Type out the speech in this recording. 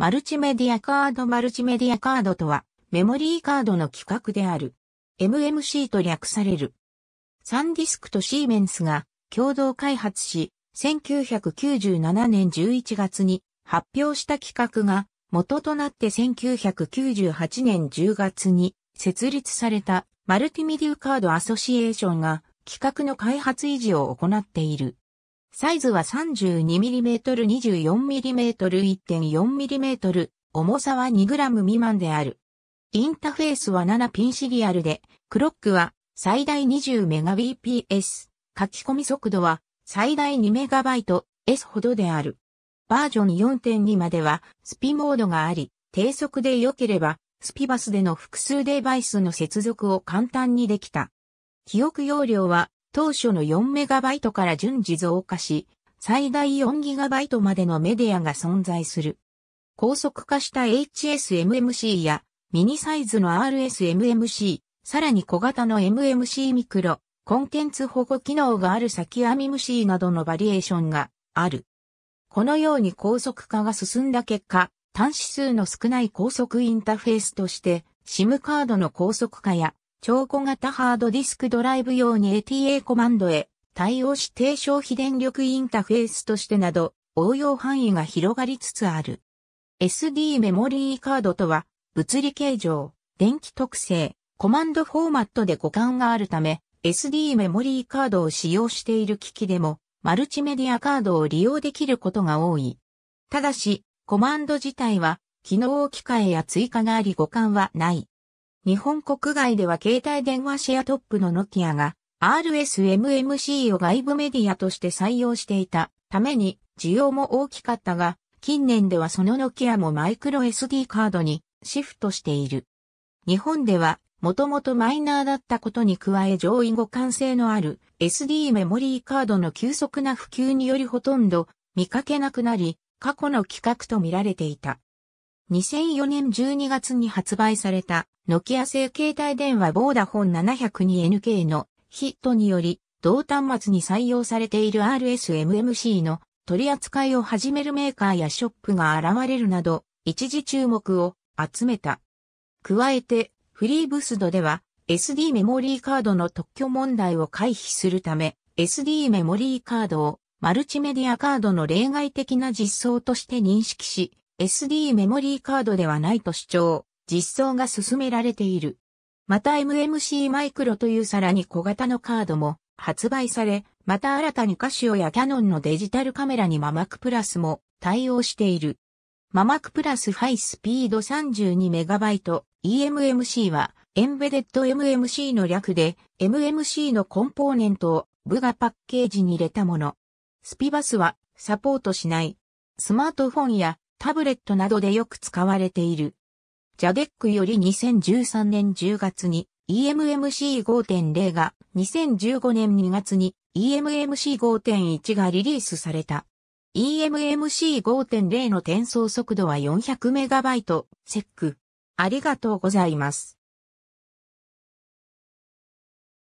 マルチメディアカードマルチメディアカードとは、メモリーカードの規格である。MMC と略される。サンディスクとシーメンスが共同開発し、1997年11月に発表した規格が元となって1998年10月に設立されたマルティミディアカードアソシエーションが企画の開発維持を行っている。サイズは 32mm24mm1.4mm、重さは 2g 未満である。インターフェースは7ピンシリアルで、クロックは最大 20Mbps、書き込み速度は最大 2MBps ほどである。バージョン4.2まではスピモードがあり、低速で良ければスピバスでの複数デバイスの接続を簡単にできた。記憶容量は当初の 4MB から順次増加し、最大 4GB までのメディアが存在する。高速化した HSMMC やミニサイズの RSMMC、さらに小型の MMC ミクロ、コンテンツ保護機能がある先編み c などのバリエーションがある。このように高速化が進んだ結果、端子数の少ない高速インターフェースとして、SIM カードの高速化や超小型ハードディスクドライブ用に ATA コマンドへ対応し低消費電力インタフェースとしてなど応用範囲が広がりつつある。SD メモリーカードとは物理形状、電気特性、コマンドフォーマットで互換があるため SD メモリーカードを使用している機器でもマルチメディアカードを利用できることが多い。ただし、コマンド自体は機能置き換えや追加があり互換はない。日本国外では携帯電話シェアトップのノキアが RSMMC を外部メディアとして採用していたために需要も大きかったが、近年ではそのノキアもマイクロ SD カードにシフトしている。日本ではもともとマイナーだったことに加え上位互換性のある SD メモリーカードの急速な普及によりほとんど見かけなくなり、過去の企画と見られていた。2004年12月に発売された、ノキア製携帯電話ボーダフォン 702NK のヒットにより、同端末に採用されている RSMMC の取り扱いを始めるメーカーやショップが現れるなど、一時注目を集めた。加えて、フリーブスドでは SD メモリーカードの特許問題を回避するため、SD メモリーカードをマルチメディアカードの例外的な実装として認識し、SD メモリーカードではないと主張、実装が進められている。また MMC マイクロというさらに小型のカードも発売され、また新たにカシオやキャノンのデジタルカメラにママクプラスも対応している。ママクプラスハイスピード 32MB EMMC はエンベデッド MMC の略で MMC のコンポーネントを部がパッケージに入れたもの。スピバスはサポートしない。スマートフォンやタブレットなどでよく使われている。JADEC より2013年10月に EMMC5.0 が2015年2月に EMMC5.1 がリリースされた。EMMC5.0 の転送速度は 400MB セック。ありがとうございます。